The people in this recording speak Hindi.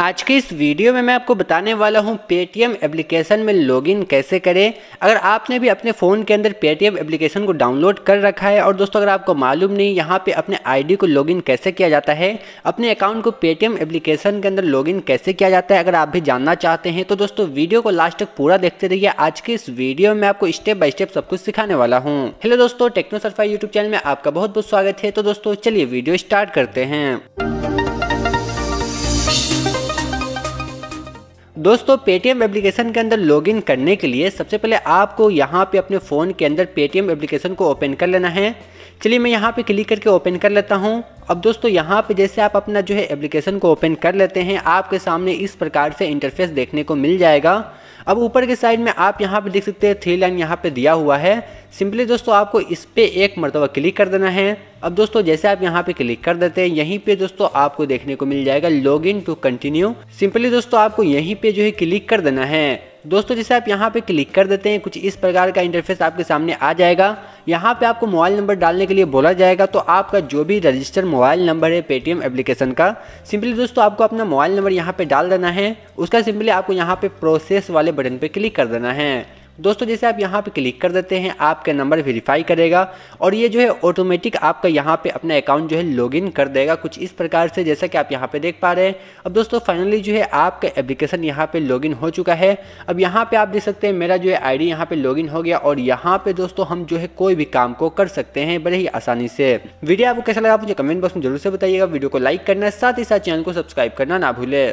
आज के इस वीडियो में मैं आपको बताने वाला हूं पेटीएम एप्लीकेशन में लॉगिन कैसे करें अगर आपने भी अपने फ़ोन के अंदर पेटीएम एप्लीकेशन को डाउनलोड कर रखा है और दोस्तों अगर आपको मालूम नहीं यहाँ पे अपने आईडी को लॉगिन कैसे किया जाता है अपने अकाउंट को पेटीएम एप्लीकेशन के अंदर लॉगिन कैसे किया जाता है अगर आप भी जानना चाहते हैं तो दोस्तों वीडियो को लास्ट तक पूरा देखते रहिए आज के इस वीडियो में आपको स्टेप बाय स्टेप सब कुछ सिखाने वाला हूँ हेलो दोस्तों टेक्नो सरफाई यूट्यूब चैनल में आपका बहुत बहुत स्वागत है तो दोस्तों चलिए वीडियो स्टार्ट करते हैं दोस्तों पेटीएम एप्लीकेशन के अंदर लॉगिन करने के लिए सबसे पहले आपको यहाँ पे अपने फ़ोन के अंदर पेटीएम एप्लीकेशन को ओपन कर लेना है चलिए मैं यहाँ पे क्लिक करके ओपन कर लेता हूँ अब दोस्तों यहाँ पे जैसे आप अपना जो है एप्लीकेशन को ओपन कर लेते हैं आपके सामने इस प्रकार से इंटरफेस देखने को मिल जाएगा अब ऊपर के साइड में आप यहाँ पे देख सकते हैं थ्री लाइन यहाँ पे दिया हुआ है सिंपली दोस्तों आपको इस पर एक मरतबा क्लिक कर देना है अब दोस्तों जैसे आप यहाँ पे क्लिक कर देते हैं यहीं पे दोस्तों आपको देखने को मिल जाएगा log in to continue simply दोस्तों आपको यहीं पे जो है क्लिक कर देना है दोस्तों जैसे आप यहाँ पे क्लिक कर देते हैं कुछ इस प्रकार का इंटरफेस आपके सामने आ जाएगा यहाँ पे आपको मोबाइल नंबर डालने के लिए बोला जाएगा तो आपका जो भी रजिस्टर मोबाइल नंबर है पेटीएम एप्लीकेशन का सिंपली दोस्तों आपको अपना मोबाइल नंबर यहाँ पे डाल देना है उसका सिंपली आपको यहाँ पे प्रोसेस वाले बटन पे क्लिक कर देना है दोस्तों जैसे आप यहाँ पे क्लिक कर देते हैं आपका नंबर वेरीफाई करेगा और ये जो है ऑटोमेटिक आपका यहाँ पे अपना अकाउंट जो है लॉगिन कर देगा कुछ इस प्रकार से जैसा कि आप यहाँ पे देख पा रहे हैं अब दोस्तों फाइनली जो है आपका एप्लीकेशन यहाँ पे लॉगिन हो चुका है अब यहाँ पे आप देख सकते हैं मेरा जो है आई डी यहाँ पे लॉगिन हो गया और यहाँ पे दोस्तों हम जो है कोई भी काम को कर सकते हैं बड़े ही आसानी से वीडियो आपको कैसा लगा मुझे कमेंट बॉक्स में जरूर से बताइएगा वीडियो को लाइक करना साथ ही साथ चैनल को सब्सक्राइब करना ना भूले